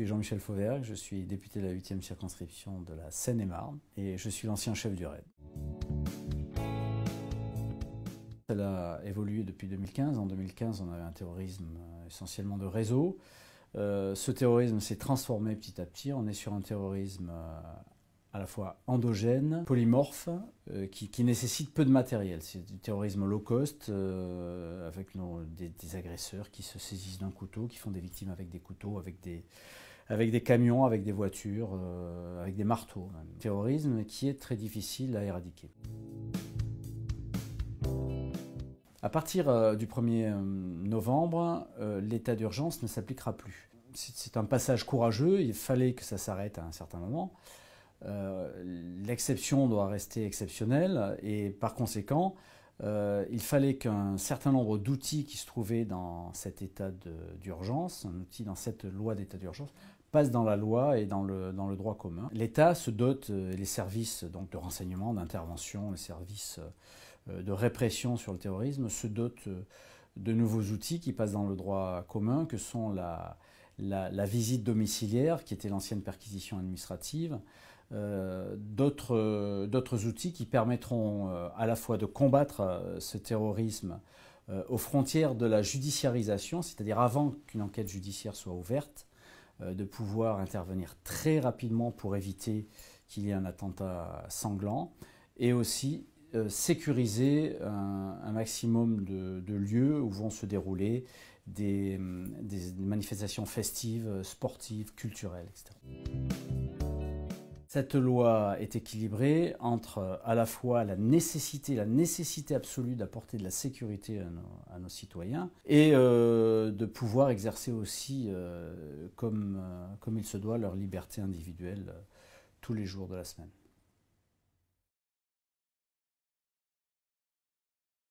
suis Jean-Michel Fauvergue, je suis député de la 8e circonscription de la Seine-et-Marne et je suis l'ancien chef du RAID. Cela a évolué depuis 2015. En 2015, on avait un terrorisme euh, essentiellement de réseau. Euh, ce terrorisme s'est transformé petit à petit. On est sur un terrorisme euh, à la fois endogène, polymorphe, qui, nécessite peu de matériel. C'est du terrorisme low cost, avec des, agresseurs qui se saisissent d'un couteau, qui font des victimes avec des couteaux, avec des, avec des camions, avec des voitures, euh, avec des marteaux. Terrorisme qui est très difficile à éradiquer. À partir euh, du 1er euh, novembre, l'état d'urgence ne s'appliquera plus. C'est un passage courageux, il fallait que ça s'arrête à un certain moment. L'exception doit rester exceptionnelle et par conséquent, euh, il fallait qu'un certain nombre d'outils qui se trouvaient dans cet état d'urgence, un outil dans cette loi d'état d'urgence, passent dans la loi et dans le, dans le droit commun. L'État se dote, euh, les services donc, de renseignement, d'intervention, les services euh, de répression sur le terrorisme, se dotent de nouveaux outils qui passent dans le droit commun, que sont la, la, visite domiciliaire, qui était l'ancienne perquisition administrative, euh, euh, d'autres outils qui permettront euh, à la fois de combattre ce terrorisme aux frontières de la judiciarisation, c'est-à-dire avant qu'une enquête judiciaire soit ouverte, de pouvoir intervenir très rapidement pour éviter qu'il y ait un attentat sanglant, et aussi euh, sécuriser un, maximum de, lieux où vont se dérouler des, manifestations festives, sportives, culturelles, etc. Cette loi est équilibrée entre à la fois la nécessité, la nécessité absolue d'apporter de la sécurité à nos, citoyens et euh, de pouvoir exercer aussi, euh, comme, comme il se doit, leur liberté individuelle tous les jours de la semaine.